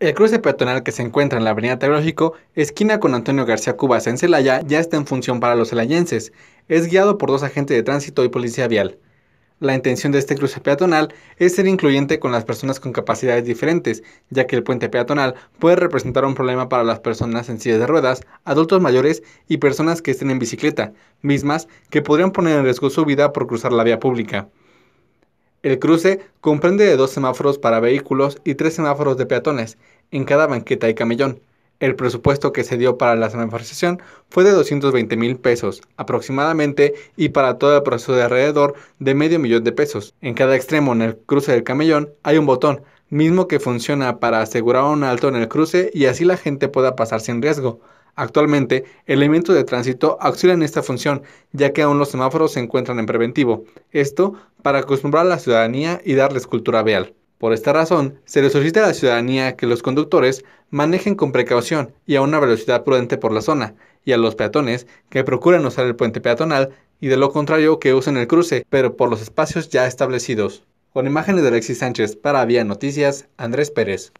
El cruce peatonal que se encuentra en la Avenida Teológico, esquina con Antonio García Cubas en Celaya, ya está en función para los celayenses. Es guiado por dos agentes de tránsito y policía vial. La intención de este cruce peatonal es ser incluyente con las personas con capacidades diferentes, ya que el puente peatonal puede representar un problema para las personas en sillas de ruedas, adultos mayores y personas que estén en bicicleta, mismas que podrían poner en riesgo su vida por cruzar la vía pública. El cruce comprende de dos semáforos para vehículos y tres semáforos de peatones en cada banqueta y camellón. El presupuesto que se dio para la semáforización fue de 220 mil pesos aproximadamente y para todo el proceso de alrededor de medio millón de pesos. En cada extremo en el cruce del camellón hay un botón, mismo que funciona para asegurar un alto en el cruce y así la gente pueda pasar sin riesgo. Actualmente, elementos de tránsito auxilian esta función, ya que aún los semáforos se encuentran en preventivo. Esto para acostumbrar a la ciudadanía y darles cultura vial. Por esta razón, se le solicita a la ciudadanía que los conductores manejen con precaución y a una velocidad prudente por la zona, y a los peatones que procuren usar el puente peatonal y de lo contrario que usen el cruce, pero por los espacios ya establecidos. Con imágenes de Alexis Sánchez para Vía Noticias, Andrés Pérez.